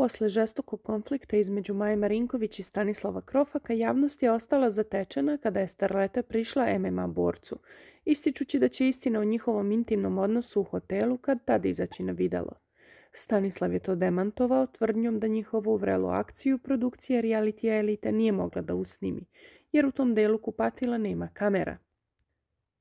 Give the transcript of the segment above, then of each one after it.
Posle žestokog konflikta između Maje Marinković i Stanislava Krofaka javnost je ostala zatečena kada je starleta prišla MMA borcu, ističući da će istina o njihovom intimnom odnosu u hotelu kad tada izaći na videlo. Stanislav je to demantovao tvrdnjom da njihovu vrelu akciju produkcija Reality elite nije mogla da usnimi, jer u tom delu kupatila nema kamera.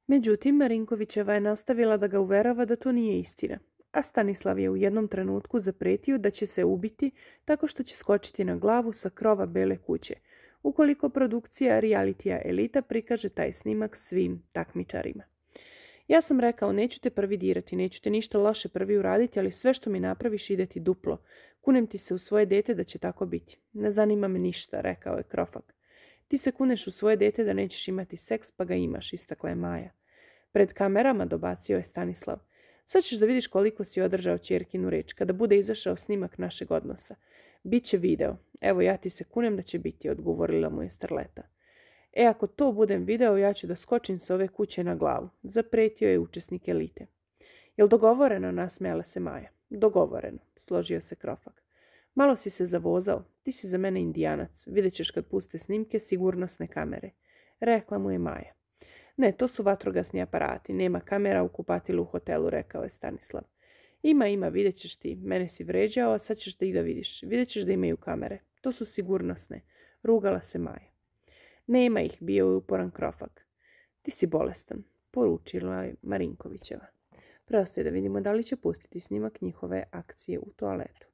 Međutim, Marinkovićeva je nastavila da ga uverava da to nije istina a Stanislav je u jednom trenutku zapretio da će se ubiti tako što će skočiti na glavu sa krova bele kuće, ukoliko produkcija realitija Elita prikaže taj snimak svim takmičarima. Ja sam rekao, neću te prvi dirati, neću te ništa loše prvi uraditi, ali sve što mi napraviš ide ti duplo. Kunem ti se u svoje dete da će tako biti. Ne zanima me ništa, rekao je Krofak. Ti se kuneš u svoje dete da nećeš imati seks, pa ga imaš, istakla je Maja. Pred kamerama dobacio je Stanislav. Sad ćeš da vidiš koliko si održao čerkinu reč. Kada bude izašao snimak našeg odnosa. Biće video. Evo ja ti se kunem da će biti, odgovorila mu je Starleta. E ako to budem video, ja ću da skočim s ove kuće na glavu. Zapretio je učesnik elite. Jel dogovoreno, nasmijala se Maja. Dogovoreno, složio se Krofak. Malo si se zavozao, ti si za mene indijanac, vidjet ćeš kad puste snimke sigurnosne kamere. Rekla mu je Maja. Ne, to su vatrogasni aparati. Nema kamera u kupatilu u hotelu, rekao je Stanislav. Ima, ima, vidjet ćeš ti. Mene si vređao, a sad ćeš da ih da vidiš. Vidjet ćeš da imaju kamere. To su sigurnosne. Rugala se Maja. Nema ih, bio je uporan krofak. Ti si bolestan, poručila je Marinkovićeva. Preostaje da vidimo da li će pustiti snimak njihove akcije u toaletu.